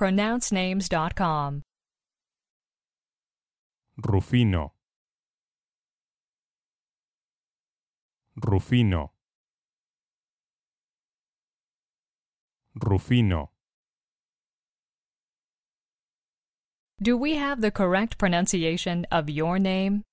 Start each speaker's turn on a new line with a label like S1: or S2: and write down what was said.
S1: pronouncenames.com.
S2: Rufino. Rufino. Rufino.
S1: Do we have the correct pronunciation of your name?